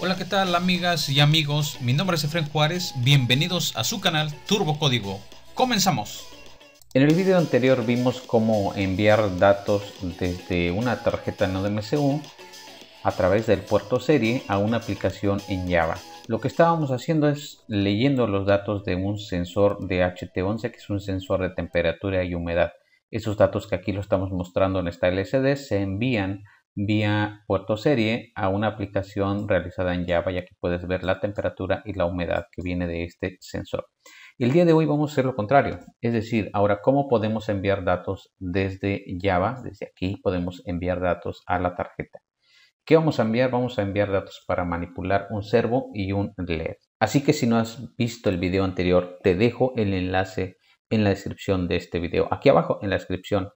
Hola, ¿qué tal amigas y amigos? Mi nombre es Efren Juárez, bienvenidos a su canal Turbo Código. ¡Comenzamos! En el video anterior vimos cómo enviar datos desde una tarjeta NodeMCU a través del puerto serie a una aplicación en Java. Lo que estábamos haciendo es leyendo los datos de un sensor de HT11, que es un sensor de temperatura y humedad. Esos datos que aquí lo estamos mostrando en esta LCD se envían vía puerto serie a una aplicación realizada en Java ya que puedes ver la temperatura y la humedad que viene de este sensor. El día de hoy vamos a hacer lo contrario, es decir, ahora cómo podemos enviar datos desde Java, desde aquí podemos enviar datos a la tarjeta. ¿Qué vamos a enviar? Vamos a enviar datos para manipular un servo y un LED. Así que si no has visto el video anterior, te dejo el enlace en la descripción de este video. Aquí abajo en la descripción,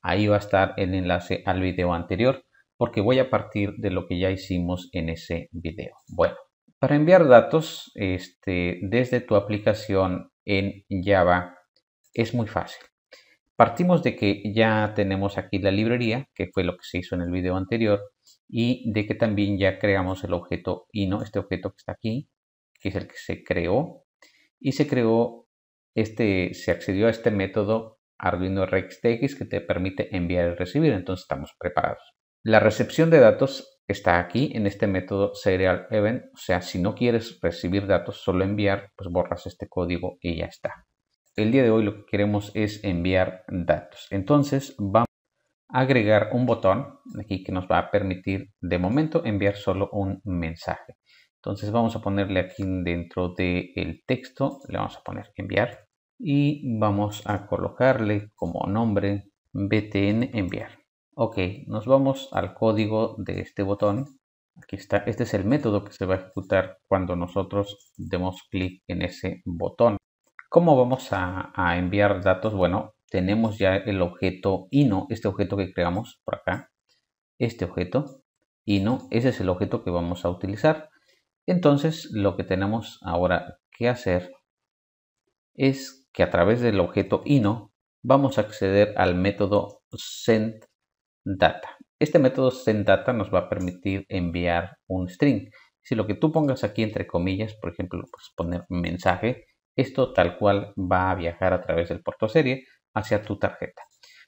ahí va a estar el enlace al video anterior porque voy a partir de lo que ya hicimos en ese video. Bueno, para enviar datos este, desde tu aplicación en Java es muy fácil. Partimos de que ya tenemos aquí la librería, que fue lo que se hizo en el video anterior, y de que también ya creamos el objeto INO, este objeto que está aquí, que es el que se creó, y se creó, este, se accedió a este método Arduino RxTX que te permite enviar y recibir, entonces estamos preparados. La recepción de datos está aquí en este método serial event, o sea, si no quieres recibir datos, solo enviar, pues borras este código y ya está. El día de hoy lo que queremos es enviar datos. Entonces vamos a agregar un botón aquí que nos va a permitir de momento enviar solo un mensaje. Entonces vamos a ponerle aquí dentro del el texto, le vamos a poner enviar y vamos a colocarle como nombre btn enviar. Ok, nos vamos al código de este botón. Aquí está, este es el método que se va a ejecutar cuando nosotros demos clic en ese botón. ¿Cómo vamos a, enviar datos? Bueno, tenemos ya el objeto INO, este objeto que creamos por acá. Este objeto INO, ese es el objeto que vamos a utilizar. Entonces, lo que tenemos ahora que hacer es que a través del objeto INO vamos a acceder al método send data. Este método data nos va a permitir enviar un string. Si lo que tú pongas aquí entre comillas, por ejemplo, puedes poner mensaje, esto tal cual va a viajar a través del puerto serie hacia tu tarjeta.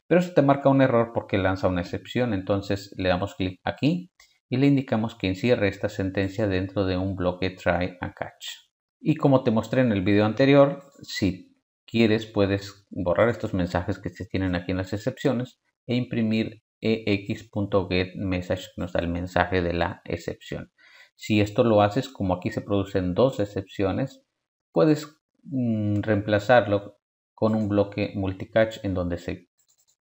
Pero eso te marca un error porque lanza una excepción, entonces le damos clic aquí y le indicamos que encierre esta sentencia dentro de un bloque try and catch. Y como te mostré en el video anterior, si quieres puedes borrar estos mensajes que se tienen aquí en las excepciones e imprimir ex.getMessage nos da el mensaje de la excepción. Si esto lo haces, como aquí se producen dos excepciones, puedes mm, reemplazarlo con un bloque multicatch en donde se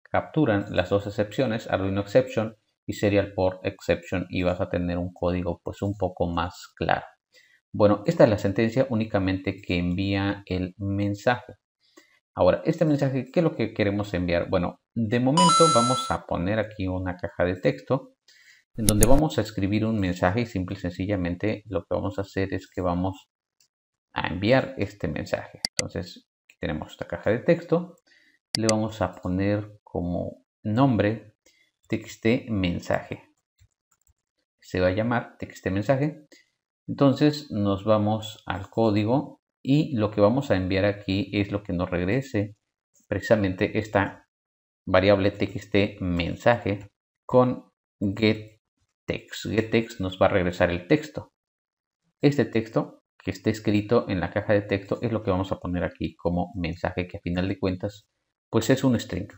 capturan las dos excepciones, Arduino Exception y Serial Port Exception, y vas a tener un código pues un poco más claro. Bueno, esta es la sentencia únicamente que envía el mensaje. Ahora, este mensaje, ¿qué es lo que queremos enviar? Bueno, de momento vamos a poner aquí una caja de texto en donde vamos a escribir un mensaje y simple y sencillamente lo que vamos a hacer es que vamos a enviar este mensaje. Entonces, aquí tenemos esta caja de texto. Le vamos a poner como nombre texte mensaje. Se va a llamar texte mensaje. Entonces nos vamos al código y lo que vamos a enviar aquí es lo que nos regrese precisamente esta variable txt este mensaje con get text. Get text nos va a regresar el texto. Este texto que esté escrito en la caja de texto es lo que vamos a poner aquí como mensaje que a final de cuentas pues es un string.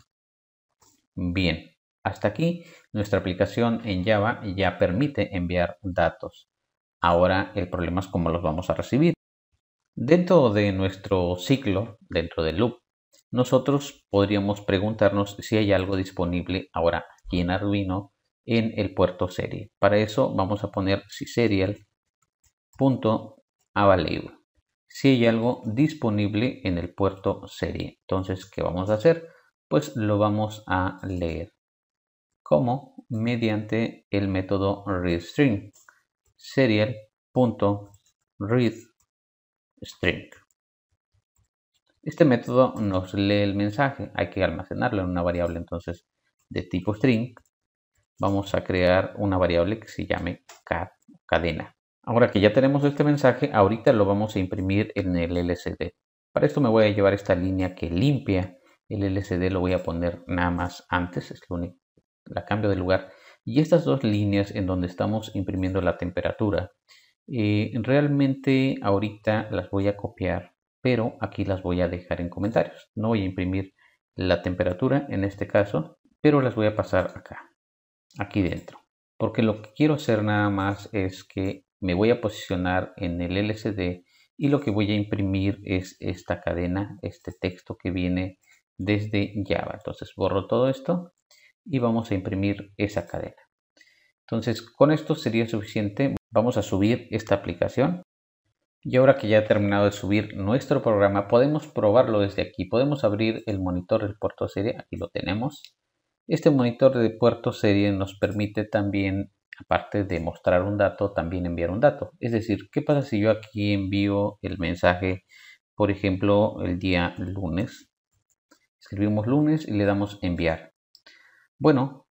Bien, hasta aquí nuestra aplicación en Java ya permite enviar datos. Ahora el problema es cómo los vamos a recibir. Dentro de nuestro ciclo, dentro del loop, nosotros podríamos preguntarnos si hay algo disponible ahora aquí en Arduino en el puerto serie. Para eso vamos a poner si serial.available. Si hay algo disponible en el puerto serie. Entonces, ¿qué vamos a hacer? Pues lo vamos a leer. ¿Cómo? Mediante el método readstring. Serial.readStream string. Este método nos lee el mensaje, hay que almacenarlo en una variable entonces de tipo string. Vamos a crear una variable que se llame cadena. Ahora que ya tenemos este mensaje, ahorita lo vamos a imprimir en el LCD. Para esto me voy a llevar esta línea que limpia el LCD, lo voy a poner nada más antes, es lo la cambio de lugar. Y estas dos líneas en donde estamos imprimiendo la temperatura y eh, realmente ahorita las voy a copiar, pero aquí las voy a dejar en comentarios. No voy a imprimir la temperatura en este caso, pero las voy a pasar acá, aquí dentro. Porque lo que quiero hacer nada más es que me voy a posicionar en el LCD y lo que voy a imprimir es esta cadena, este texto que viene desde Java. Entonces borro todo esto y vamos a imprimir esa cadena. Entonces con esto sería suficiente. Vamos a subir esta aplicación. Y ahora que ya ha terminado de subir nuestro programa, podemos probarlo desde aquí. Podemos abrir el monitor del puerto serie. Aquí lo tenemos. Este monitor de puerto serie nos permite también, aparte de mostrar un dato, también enviar un dato. Es decir, ¿qué pasa si yo aquí envío el mensaje, por ejemplo, el día lunes? Escribimos lunes y le damos enviar. Bueno,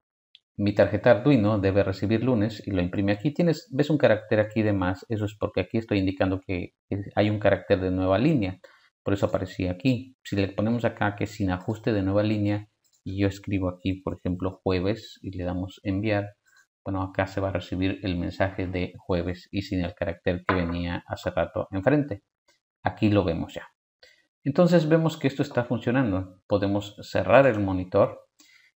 mi tarjeta Arduino debe recibir lunes y lo imprime aquí. Tienes, ves un carácter aquí de más, eso es porque aquí estoy indicando que hay un carácter de nueva línea, por eso aparecía aquí. Si le ponemos acá que sin ajuste de nueva línea, y yo escribo aquí, por ejemplo, jueves y le damos enviar, bueno, acá se va a recibir el mensaje de jueves y sin el carácter que venía hace rato enfrente. Aquí lo vemos ya. Entonces vemos que esto está funcionando. Podemos cerrar el monitor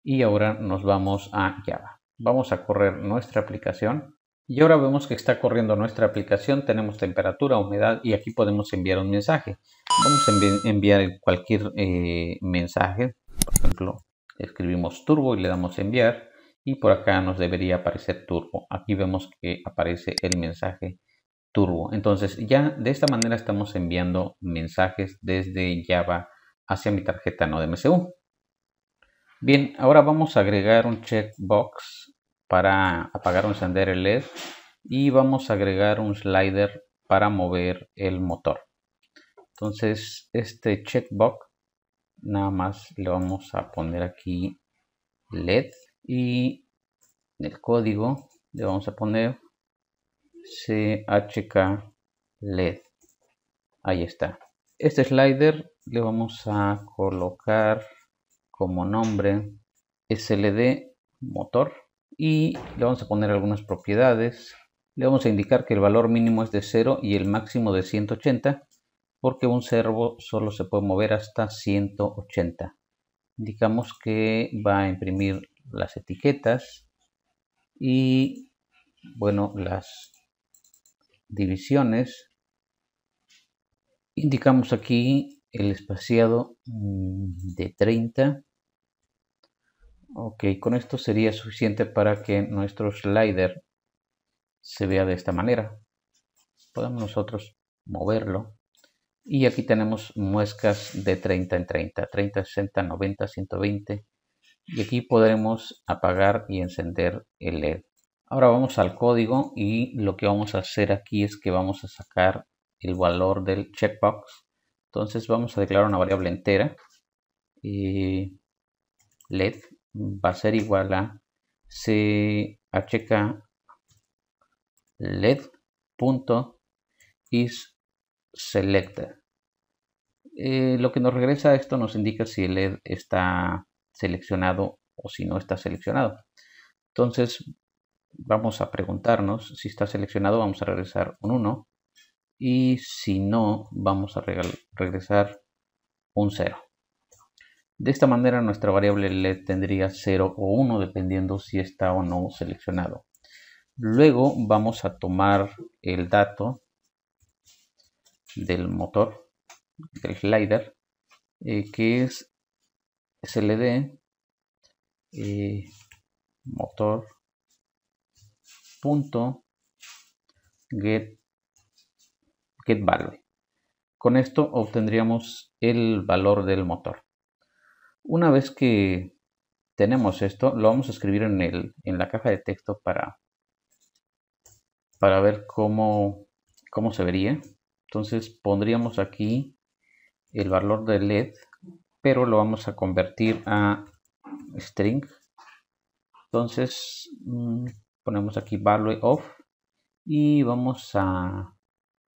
y ahora nos vamos a Java. Vamos a correr nuestra aplicación y ahora vemos que está corriendo nuestra aplicación, tenemos temperatura, humedad y aquí podemos enviar un mensaje. Vamos a enviar cualquier eh, mensaje, por ejemplo, escribimos turbo y le damos enviar y por acá nos debería aparecer turbo. Aquí vemos que aparece el mensaje turbo. Entonces ya de esta manera estamos enviando mensajes desde Java hacia mi tarjeta NodeMCU. Bien, ahora vamos a agregar un checkbox para apagar o encender el LED y vamos a agregar un slider para mover el motor. Entonces, este checkbox nada más le vamos a poner aquí LED y en el código le vamos a poner CHK LED. Ahí está. Este slider le vamos a colocar como nombre SLD motor y le vamos a poner algunas propiedades. Le vamos a indicar que el valor mínimo es de 0 y el máximo de 180 porque un servo solo se puede mover hasta 180. Indicamos que va a imprimir las etiquetas y bueno las divisiones. Indicamos aquí el espaciado mm, de 30. Ok, con esto sería suficiente para que nuestro slider se vea de esta manera. Podemos nosotros moverlo. Y aquí tenemos muescas de 30 en 30, 30, 60, 90, 120. Y aquí podremos apagar y encender el LED. Ahora vamos al código y lo que vamos a hacer aquí es que vamos a sacar el valor del checkbox entonces vamos a declarar una variable entera. Y LED va a ser igual a chk LED punto selected. Eh, lo que nos regresa esto nos indica si el LED está seleccionado o si no está seleccionado. Entonces vamos a preguntarnos si está seleccionado, vamos a regresar un 1 y si no vamos a regresar un 0. De esta manera nuestra variable LED tendría 0 o 1 dependiendo si está o no seleccionado. Luego vamos a tomar el dato del motor, del slider, eh, que es SLD eh, motor.get GetValue. value. Con esto obtendríamos el valor del motor. Una vez que tenemos esto, lo vamos a escribir en, el, en la caja de texto para, para ver cómo, cómo se vería. Entonces pondríamos aquí el valor de LED, pero lo vamos a convertir a string. Entonces mm, ponemos aquí value of y vamos a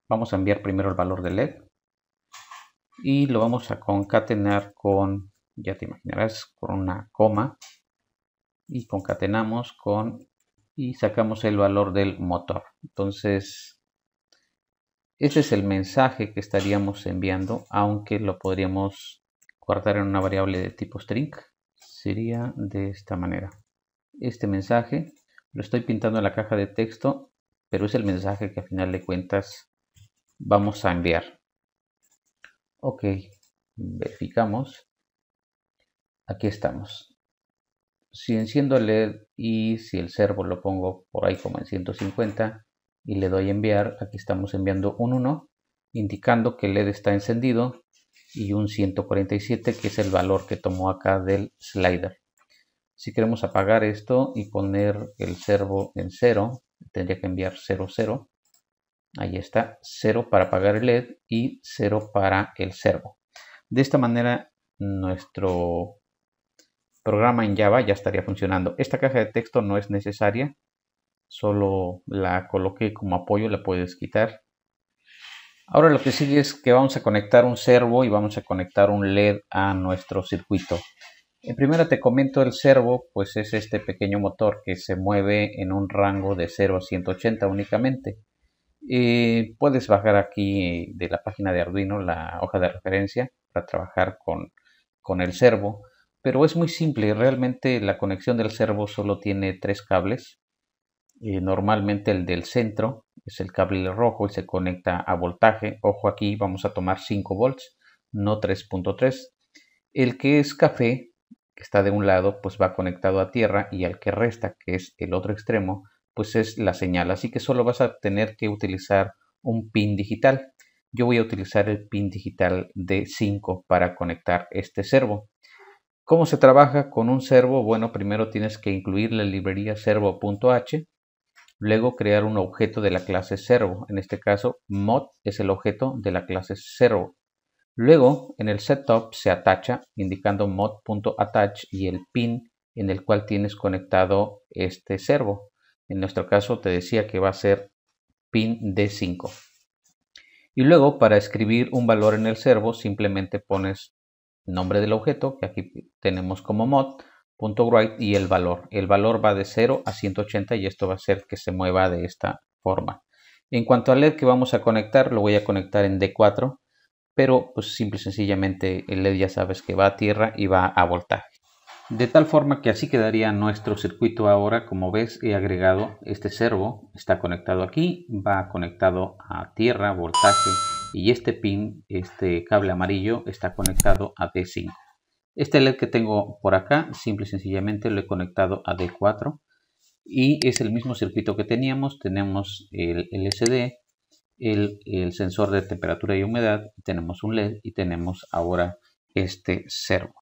Vamos a enviar primero el valor de LED y lo vamos a concatenar con, ya te imaginarás, con una coma y concatenamos con y sacamos el valor del motor. Entonces, ese es el mensaje que estaríamos enviando, aunque lo podríamos guardar en una variable de tipo string. Sería de esta manera. Este mensaje lo estoy pintando en la caja de texto, pero es el mensaje que al final de cuentas vamos a enviar. Ok, verificamos. Aquí estamos. Si enciendo el LED y si el servo lo pongo por ahí como en 150 y le doy enviar, aquí estamos enviando un 1, indicando que el LED está encendido y un 147 que es el valor que tomó acá del slider. Si queremos apagar esto y poner el servo en 0, tendría que enviar 00 Ahí está, 0 para apagar el LED y 0 para el servo. De esta manera, nuestro programa en Java ya estaría funcionando. Esta caja de texto no es necesaria, solo la coloqué como apoyo, la puedes quitar. Ahora lo que sigue es que vamos a conectar un servo y vamos a conectar un LED a nuestro circuito. En primera te comento el servo, pues es este pequeño motor que se mueve en un rango de 0 a 180 únicamente. Eh, puedes bajar aquí de la página de Arduino la hoja de referencia para trabajar con, el servo, pero es muy simple. Realmente la conexión del servo solo tiene tres cables. Eh, normalmente el del centro es el cable rojo y se conecta a voltaje. Ojo aquí, vamos a tomar 5 volts, no 3.3. El que es café, que está de un lado, pues va conectado a tierra y al que resta, que es el otro extremo, pues es la señal. Así que solo vas a tener que utilizar un pin digital. Yo voy a utilizar el pin digital de 5 para conectar este servo. ¿Cómo se trabaja con un servo? Bueno, primero tienes que incluir la librería servo.h, luego crear un objeto de la clase servo. En este caso, mod es el objeto de la clase servo. Luego, en el setup se atacha indicando mod.attach y el pin en el cual tienes conectado este servo. En nuestro caso te decía que va a ser pin D5. Y luego para escribir un valor en el servo simplemente pones nombre del objeto, que aquí tenemos como mod, punto write y el valor. El valor va de 0 a 180 y esto va a hacer que se mueva de esta forma. En cuanto al LED que vamos a conectar, lo voy a conectar en D4, pero pues simple y sencillamente el LED ya sabes que va a tierra y va a voltaje. De tal forma que así quedaría nuestro circuito ahora. Como ves, he agregado este servo, está conectado aquí, va conectado a tierra, voltaje y este pin, este cable amarillo, está conectado a D5. Este LED que tengo por acá, simple y sencillamente lo he conectado a D4 y es el mismo circuito que teníamos. Tenemos el LCD, el, el sensor de temperatura y humedad, tenemos un LED y tenemos ahora este servo.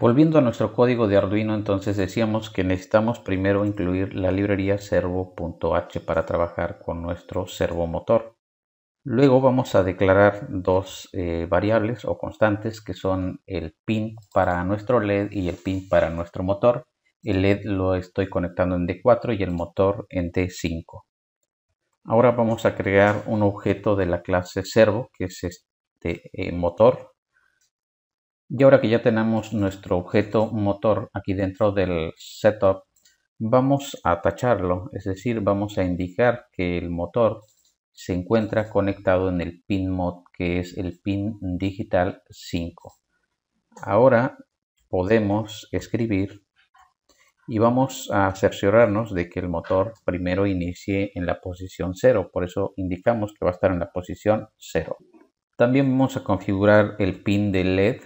Volviendo a nuestro código de Arduino, entonces decíamos que necesitamos primero incluir la librería servo.h para trabajar con nuestro servo motor. Luego vamos a declarar dos eh, variables o constantes que son el pin para nuestro LED y el pin para nuestro motor. El LED lo estoy conectando en D4 y el motor en D5. Ahora vamos a crear un objeto de la clase servo, que es este eh, motor, y ahora que ya tenemos nuestro objeto motor aquí dentro del setup, vamos a tacharlo, es decir, vamos a indicar que el motor se encuentra conectado en el pin mod, que es el pin digital 5. Ahora podemos escribir y vamos a cerciorarnos de que el motor primero inicie en la posición 0, por eso indicamos que va a estar en la posición 0. También vamos a configurar el pin de LED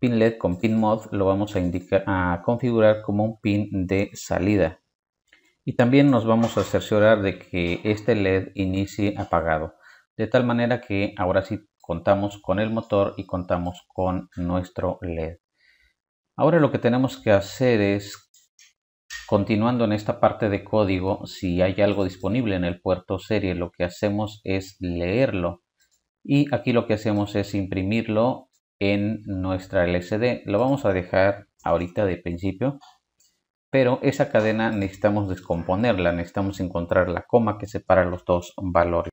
pin LED con pin mod lo vamos a, indicar, a configurar como un pin de salida. Y también nos vamos a cerciorar de que este LED inicie apagado. De tal manera que ahora sí contamos con el motor y contamos con nuestro LED. Ahora lo que tenemos que hacer es Continuando en esta parte de código, si hay algo disponible en el puerto serie, lo que hacemos es leerlo. Y aquí lo que hacemos es imprimirlo en nuestra LSD Lo vamos a dejar ahorita de principio, pero esa cadena necesitamos descomponerla, necesitamos encontrar la coma que separa los dos valores.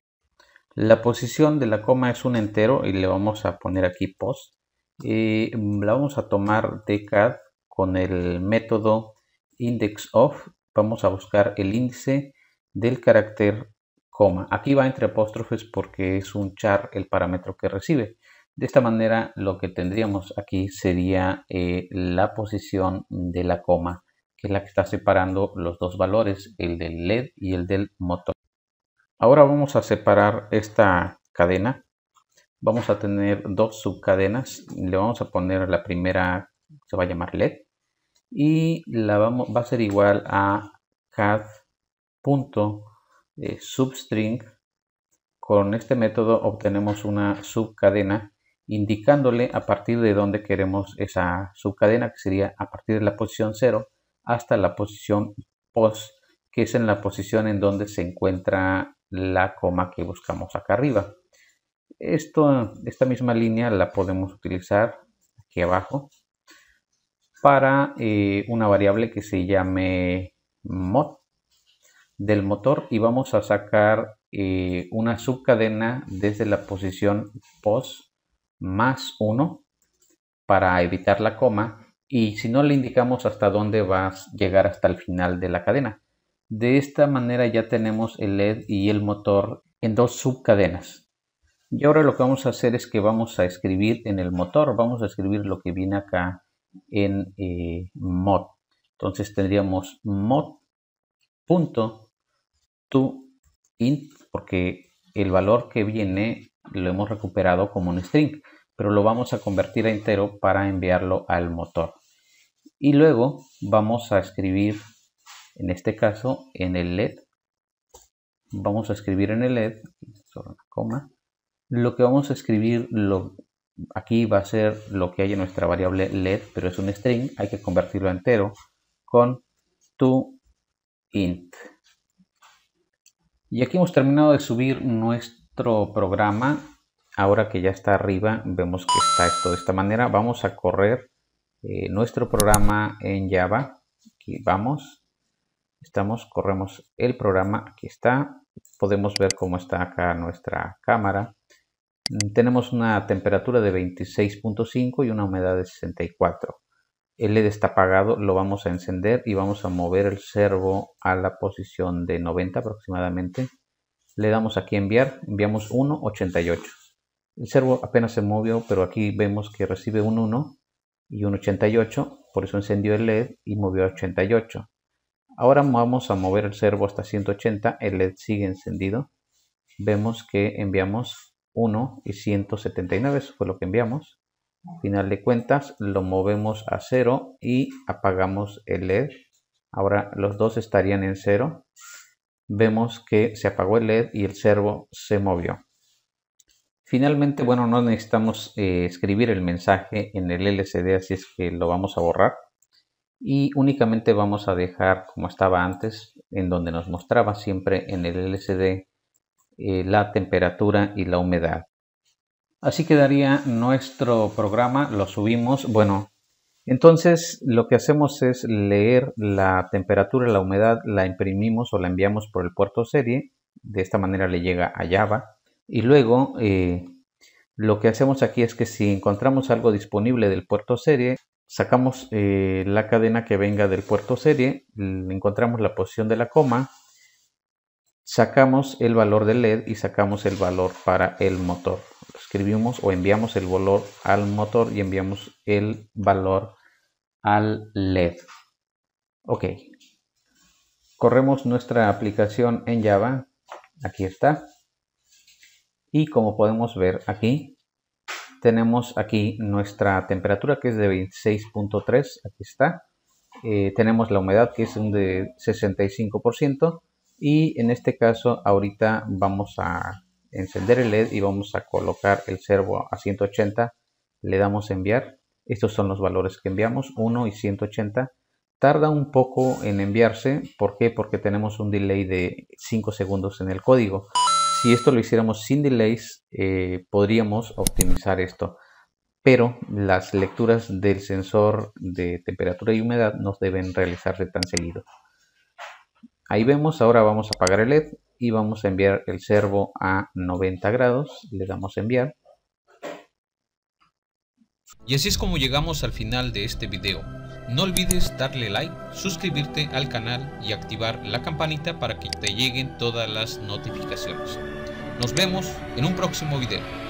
La posición de la coma es un entero y le vamos a poner aquí post. y eh, la vamos a tomar de CAD con el método index of. Vamos a buscar el índice del carácter coma. Aquí va entre apóstrofes porque es un char el parámetro que recibe. De esta manera lo que tendríamos aquí sería eh, la posición de la coma, que es la que está separando los dos valores, el del LED y el del motor. Ahora vamos a separar esta cadena. Vamos a tener dos subcadenas. Le vamos a poner la primera, se va a llamar LED, y la vamos, va a ser igual a CAD.substring. Eh, con este método obtenemos una subcadena indicándole a partir de dónde queremos esa subcadena, que sería a partir de la posición 0 hasta la posición post, que es en la posición en donde se encuentra la coma que buscamos acá arriba. Esto, esta misma línea la podemos utilizar aquí abajo para eh, una variable que se llame mod del motor y vamos a sacar eh, una subcadena desde la posición post más 1 para evitar la coma y si no le indicamos hasta dónde va a llegar hasta el final de la cadena. De esta manera ya tenemos el LED y el motor en dos subcadenas. Y ahora lo que vamos a hacer es que vamos a escribir en el motor, vamos a escribir lo que viene acá en eh, mod. Entonces tendríamos mod int porque el valor que viene lo hemos recuperado como un string, pero lo vamos a convertir a entero para enviarlo al motor. Y luego vamos a escribir, en este caso, en el LED, vamos a escribir en el LED, coma, lo que vamos a escribir aquí va a ser lo que hay en nuestra variable LED, pero es un string, hay que convertirlo a entero con to int. Y aquí hemos terminado de subir nuestro programa, ahora que ya está arriba, vemos que está esto de esta manera. Vamos a correr eh, nuestro programa en Java. Aquí vamos. Estamos, corremos el programa. Aquí está. Podemos ver cómo está acá nuestra cámara. Mm, tenemos una temperatura de 26.5 y una humedad de 64. El LED está apagado, lo vamos a encender y vamos a mover el servo a la posición de 90 aproximadamente le damos aquí enviar, enviamos 1.88. El servo apenas se movió, pero aquí vemos que recibe un 1 y un 88, por eso encendió el LED y movió a 88. Ahora vamos a mover el servo hasta 180, el LED sigue encendido. Vemos que enviamos 1 y 179, eso fue lo que enviamos. Final de cuentas, lo movemos a 0 y apagamos el LED. Ahora los dos estarían en 0 vemos que se apagó el LED y el servo se movió. Finalmente, bueno, no necesitamos eh, escribir el mensaje en el LCD, así es que lo vamos a borrar. Y únicamente vamos a dejar como estaba antes, en donde nos mostraba siempre en el LCD eh, la temperatura y la humedad. Así quedaría nuestro programa, lo subimos, bueno, entonces lo que hacemos es leer la temperatura, la humedad, la imprimimos o la enviamos por el puerto serie, de esta manera le llega a Java y luego eh, lo que hacemos aquí es que si encontramos algo disponible del puerto serie, sacamos eh, la cadena que venga del puerto serie, encontramos la posición de la coma, sacamos el valor del LED y sacamos el valor para el motor. Escribimos o enviamos el valor al motor y enviamos el valor LED. Ok. Corremos nuestra aplicación en Java. Aquí está. Y como podemos ver aquí, tenemos aquí nuestra temperatura que es de 26.3. Aquí está. Eh, tenemos la humedad que es un de 65%. Y en este caso, ahorita vamos a encender el LED y vamos a colocar el servo a 180. Le damos enviar estos son los valores que enviamos, 1 y 180. Tarda un poco en enviarse, ¿por qué? Porque tenemos un delay de 5 segundos en el código. Si esto lo hiciéramos sin delays, eh, podríamos optimizar esto. Pero las lecturas del sensor de temperatura y humedad no deben realizarse tan seguido. Ahí vemos, ahora vamos a apagar el LED y vamos a enviar el servo a 90 grados. Le damos a enviar. Y así es como llegamos al final de este video. No olvides darle like, suscribirte al canal y activar la campanita para que te lleguen todas las notificaciones. Nos vemos en un próximo video.